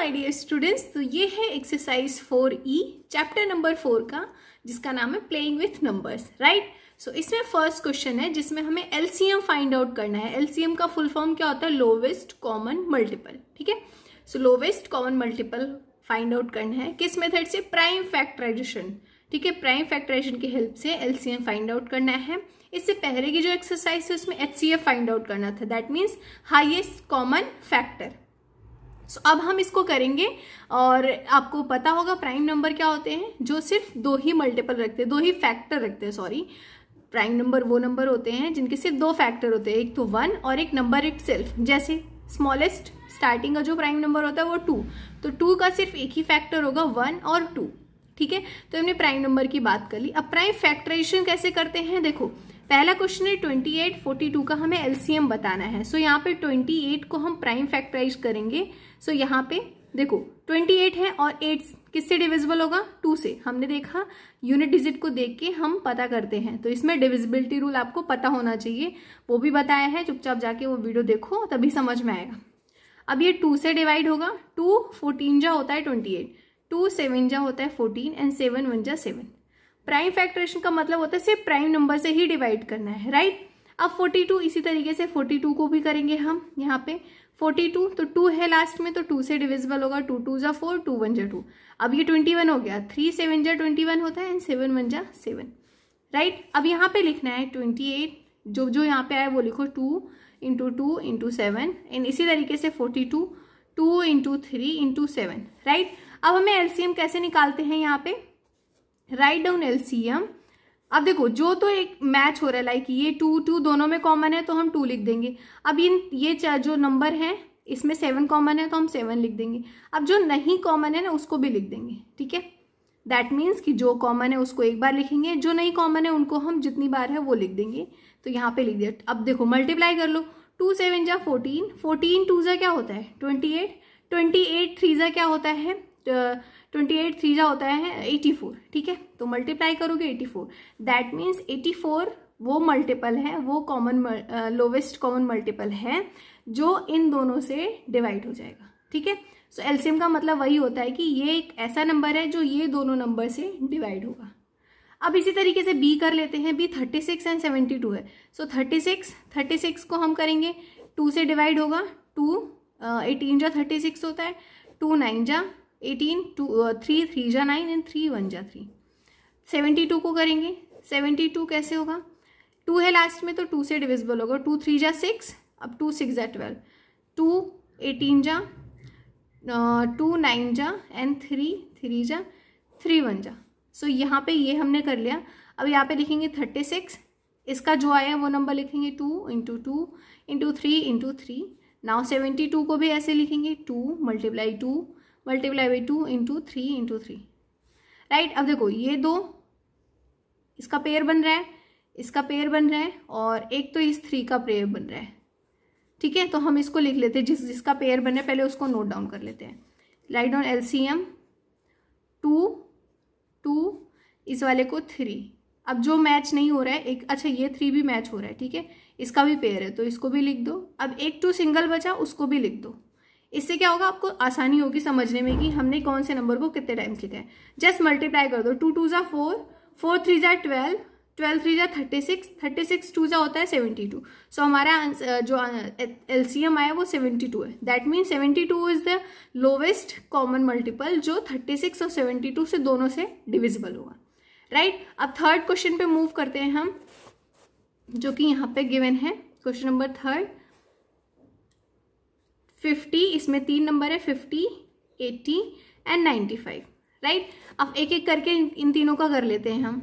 My dear students तो ये है exercise four E chapter number four का जिसका नाम है playing with numbers right so इसमें फर्स्ट क्वेश्चन है जिसमें हमें एलसीएम फाइंड आउट करना है एलसीएम का फुल फॉर्म क्या होता है लोवेस्ट कॉमन मल्टीपल ठीक है so lowest common multiple find out करना है किस मेथड से प्राइम फैक्ट्राइजेशन ठीक है प्राइम फैक्ट्राइजेशन की हेल्प से एलसीएम फाइंड आउट करना है इससे पहले की जो एक्सरसाइज है उसमें एचसीएफ फाइंड आउट करना था that means highest common factor so so, अब हम इसको करेंगे और आपको पता होगा प्राइम नंबर क्या होते हैं जो सिर्फ दो ही मल्टीपल रखते हैं दो ही फैक्टर रखते हैं सॉरी प्राइम नंबर वो नंबर होते हैं जिनके सिर्फ दो फैक्टर होते हैं एक तो वन और एक नंबर इट जैसे स्मॉलेस्ट स्टार्टिंग का जो प्राइम नंबर होता है वो टू तो टू का सिर्फ एक ही फैक्टर होगा वन और टू ठीक है तो हमने प्राइम नंबर की बात कर ली अब प्राइम फैक्टराइजेशन कैसे करते हैं देखो पहला क्वेश्चन है फोर्टी टू का हमें एलसीएम बताना है सो so, यहाँ पे 28 को हम प्राइम फैक्टराइज करेंगे सो so, यहाँ पे देखो 28 है और 8 किससे डिविजिबल होगा 2 से हमने देखा यूनिट डिजिट को देख के हम पता करते हैं तो इसमें डिविजिबिलिटी रूल आपको पता होना चाहिए वो भी बताया है चुपचाप जाके वो वीडियो देखो तभी समझ में आएगा अब ये टू से डिवाइड होगा टू फोर्टीन जा होता है ट्वेंटी एट टू सेवन जा होता है फोर्टीन एंड सेवन वन जा सेवन प्राइम फैक्ट्रेशन का मतलब होता है सिर्फ प्राइम नंबर से ही डिवाइड करना है राइट अब 42 इसी तरीके से 42 को भी करेंगे हम यहाँ पे 42 तो 2 है लास्ट में तो 2 से डिविजिबल होगा 2 टू जा फोर टू वन जा टू अब ये 21 हो गया थ्री सेवन जा ट्वेंटी वन होता है एंड सेवन वन जा सेवन राइट अब यहाँ पे लिखना है ट्वेंटी एट जो जो यहाँ पे आया वो लिखो two into two into seven and इसी तरीके से forty two two into three into seven right अब हमें एलसीएम कैसे निकालते हैं यहाँ पे राइट डाउन एलसीएम अब देखो जो तो एक मैच हो रहा है लाइक ये टू टू दोनों में कॉमन है तो हम टू लिख देंगे अब इन ये जो नंबर है इसमें सेवन कॉमन है तो हम सेवन लिख देंगे अब जो नहीं कॉमन है ना उसको भी लिख देंगे ठीक है दैट मीन्स कि जो कॉमन है उसको एक बार लिखेंगे जो नहीं कॉमन है उनको हम जितनी बार है वो लिख देंगे तो यहाँ पे लिख दिया अब देखो मल्टीप्लाई कर लो टू सेवन जा फोर्टीन फोर्टीन टू जा क्या होता है twenty eight twenty eight three जा क्या होता है ट्वेंटी एट थ्री जा होता है एटी फोर ठीक है तो मल्टीप्लाई करोगे eighty four that means eighty four वो मल्टीपल है वो कॉमन लोवेस्ट कॉमन मल्टीपल है जो इन दोनों से डिवाइड हो जाएगा ठीक है सो एल्सियम का मतलब वही होता है कि ये एक ऐसा नंबर है जो ये दोनों नंबर से डिवाइड होगा अब इसी तरीके से बी कर लेते हैं B thirty six and seventy two है so thirty six thirty six को हम करेंगे टू से डिवाइड होगा टू एटीन जा थर्टी सिक्स होता है टू नाइन जा एटीन टू थ्री थ्री जा नाइन एंड थ्री वन जा थ्री सेवेंटी टू को करेंगे सेवेंटी टू कैसे होगा टू है लास्ट में तो टू से डिविजिबल होगा टू थ्री जा सिक्स अब टू सिक्स जा ट्वेल्व टू एटीन जा टू नाइन जा एंड थ्री थ्री जा थ्री वन जा सो so, यहाँ पे ये हमने कर लिया अब यहाँ पे लिखेंगे थर्टी सिक्स इसका जो आया वो नंबर लिखेंगे two into two into three into three now seventy two को भी ऐसे लिखेंगे two multiply two multiply by two into three into three right अब देखो ये दो इसका पेयर बन रहा है इसका पेयर बन रहा है और एक तो इस थ्री का पेयर बन रहा है ठीक है तो हम इसको लिख लेते हैं जिस जिसका पेयर बन रहा है पहले उसको नोट डाउन कर लेते हैं write down L C M two two इस वाले को थ्री अब जो मैच नहीं हो रहा है एक अच्छा ये थ्री भी मैच हो रहा है ठीक है इसका भी पेयर है तो इसको भी लिख दो अब एक टू तो सिंगल बचा उसको भी लिख दो इससे क्या होगा आपको आसानी होगी समझने में कि हमने कौन से नंबर को कितने टाइम्स लिखा है जस्ट मल्टीप्लाई कर दो टू टू ज़ा फोर फोर थ्री ज़ा ट्वेल्व ट्वेल्व थ्री ज़ा thirty six thirty six two ज़ा होता है सेवेंटी टू सो हमारा जो एल सी एम आया वो सेवेंटी टू है that means seventy two is the lowest common multiple जो थर्टी सिक्स और सेवेंटी टू से दोनों से डिविजिबल होगा राइट right? अब थर्ड क्वेश्चन पे मूव करते हैं हम जो कि यहाँ पे गिवन है क्वेश्चन नंबर थर्ड फिफ्टी इसमें तीन नंबर है fifty eighty and ninety five right अब एक एक करके इन तीनों का कर लेते हैं हम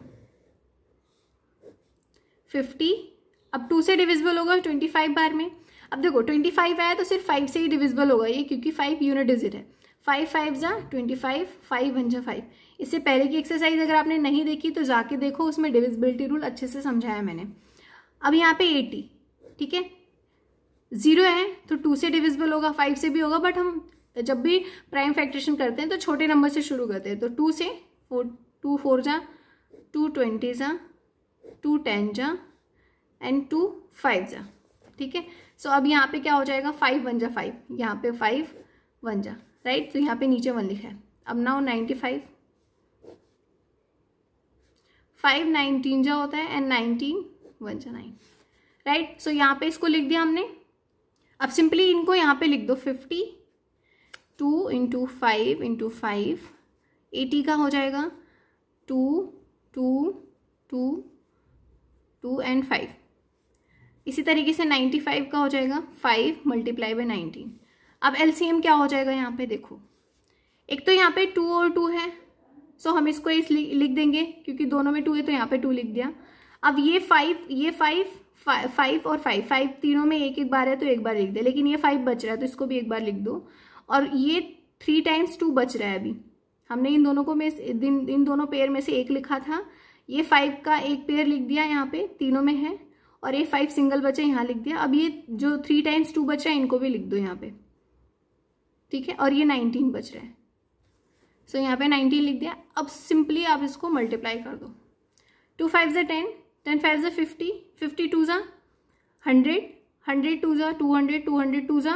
फिफ्टी अब टू से डिविजिबल होगा ट्वेंटी फाइव बार में अब देखो ट्वेंटी फाइव आया तो सिर्फ फाइव से ही डिविजिबल होगा ये क्योंकि फाइव यूनिट डिजिट है फाइव फाइव जा ट्वेंटी फाइव फाइव वन जा फाइव इससे पहले की एक्सरसाइज अगर आपने नहीं देखी तो जाके देखो उसमें डिविजिबिलिटी रूल अच्छे से समझाया मैंने अब यहाँ पे एटी ठीक है ज़ीरो है तो टू से डिविजिबल होगा फाइव से भी होगा बट हम जब भी प्राइम फैक्ट्रेशन करते हैं तो छोटे नंबर से शुरू करते हैं तो टू से फोर टू फोर जा टू ट्वेंटी जा टू टेन जा एंड टू फाइव जा ठीक है सो अब यहाँ पे क्या हो जाएगा फाइव वन जा फाइव यहाँ पे फाइव वन जा राइट तो यहाँ पे नीचे वन लिखा है अब ना हो नाइन्टी फाइव फाइव नाइनटीन जा होता है एंड नाइनटीन वन जा नाइन राइट सो यहाँ पे इसको लिख दिया हमने अब सिंपली इनको यहाँ पे लिख दो fifty two into five into five eighty का हो जाएगा two two two two and five इसी तरीके से नाइन्टी फाइव का हो जाएगा फाइव मल्टीप्लाई बाई नाइनटीन अब एल क्या हो जाएगा यहाँ पे देखो एक तो यहाँ पे टू और टू है सो हम इसको इस लिख देंगे क्योंकि दोनों में टू है तो यहाँ पे टू लिख दिया अब ये फाइव ये फाइव फाइव और फाइव फाइव तीनों में एक एक बार है तो एक बार लिख दे लेकिन ये फाइव बच रहा है तो इसको भी एक बार लिख दो और ये थ्री टाइम्स टू बच रहा है अभी हमने इन दोनों को में इन इन दोनों पेयर में से एक लिखा था ये फाइव का एक पेयर लिख दिया यहाँ पे तीनों में है और ये फाइव सिंगल बचा है यहाँ लिख दिया अब ये जो थ्री टाइम्स टू बच रहा है इनको भी लिख दो यहाँ पे ठीक है और ये नाइनटीन बच रहा है सो so, यहाँ पे नाइनटीन लिख दिया अब सिंपली आप इसको मल्टीप्लाई कर दो टू फाइव जे टेन टेन फाइव ज़ा फिफ्टी फिफ्टी टू ज़ा हंड्रेड हंड्रेड टू ज़ा two hundred two hundred two ज़ा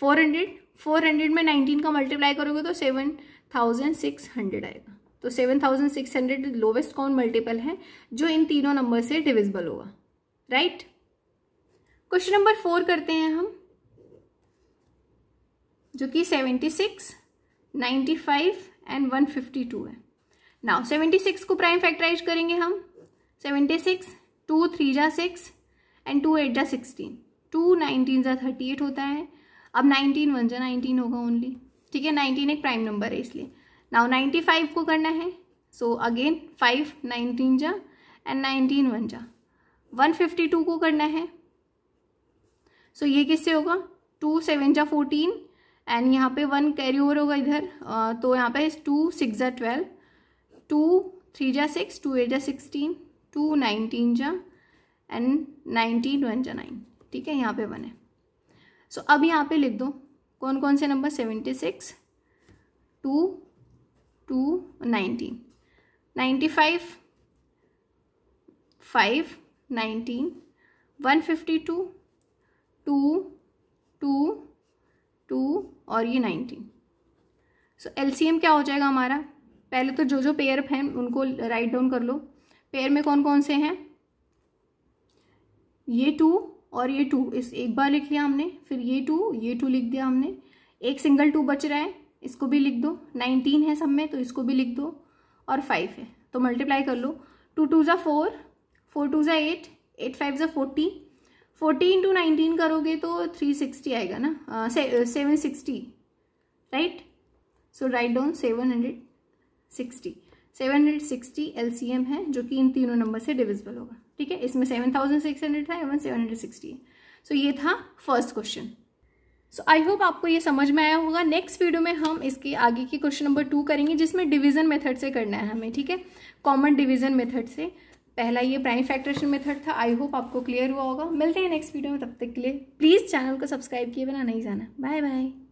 फोर हंड्रेड फोर हंड्रेड में नाइनटीन का मल्टीप्लाई करोगे तो सेवन थाउजेंड सिक्स हंड्रेड आएगा तो seven thousand six hundred lowest कौन मल्टीपल है जो इन तीनों नंबर से डिविजिबल होगा राइट क्वेश्चन नंबर फोर करते हैं हम जो कि seventy six ninety five and one fifty two है नाउ सेवेंटी सिक्स को प्राइम फैक्टराइज करेंगे हम सेवेंटी सिक्स टू थ्री जा सिक्स एंड टू एट जा सिक्सटीन टू नाइनटीन जा थर्टी एट होता है अब नाइनटीन वन जा नाइनटीन होगा ओनली ठीक है नाइनटीन एक प्राइम नंबर है इसलिए नाउ नाइन्टी फाइव को करना है सो अगेन फाइव नाइनटीन जा एंड नाइनटीन वन जा वन फिफ्टी टू को करना है सो so, ये किससे होगा टू सेवन जा फोर्टीन एंड यहाँ पे वन कैरी ओवर होगा इधर तो यहाँ पे टू सिक्स जा ट्वेल्व टू थ्री जा सिक्स टू एट जा सिक्सटीन टू नाइनटीन जा एंड नाइनटीन वन जा नाइन ठीक है यहाँ पे वन है सो अब यहाँ पे लिख दो कौन कौन से number seventy six two two nineteen ninety five five nineteen one fifty two two two two और ये nineteen so L C M क्या हो जाएगा हमारा पहले तो जो जो पेयर हैं उनको राइट डाउन कर लो पेयर में कौन कौन से हैं ये टू और ये टू इस एक बार लिख लिया हमने फिर ये टू ये टू लिख दिया हमने एक सिंगल टू बच रहा है इसको भी लिख दो नाइनटीन है सब में तो इसको भी लिख दो और फाइव है तो मल्टीप्लाई कर लो टू टू ज़ा फोर फोर टू ज़ा एट एट फाइव ज़ा फोर्टी फोर्टी इंटू नाइनटीन करोगे तो थ्री सिक्सटी आएगा ना seven sixty right so write down seven hundred sixty seven hundred sixty L C M है जो कि इन तीनों नंबर से डिविजिबल होगा ठीक है इसमें सेवन थाउजेंड सिक्स हंड्रेड था एवन सेवन हंड्रेड सिक्सटी है सो so, ये था first question so I hope आपको ये समझ में आया होगा नेक्स्ट वीडियो में हम इसके आगे की क्वेश्चन नंबर टू करेंगे जिसमें डिवीजन मेथड से करना है हमें ठीक है कॉमन डिवीजन मेथड से पहला ये प्राइम फैक्ट्रेशन मेथड था आई होप आपको क्लियर हुआ होगा मिलते हैं नेक्स्ट वीडियो में तब तक के लिए प्लीज़ चैनल को सब्सक्राइब किए बिना नहीं जाना बाय बाय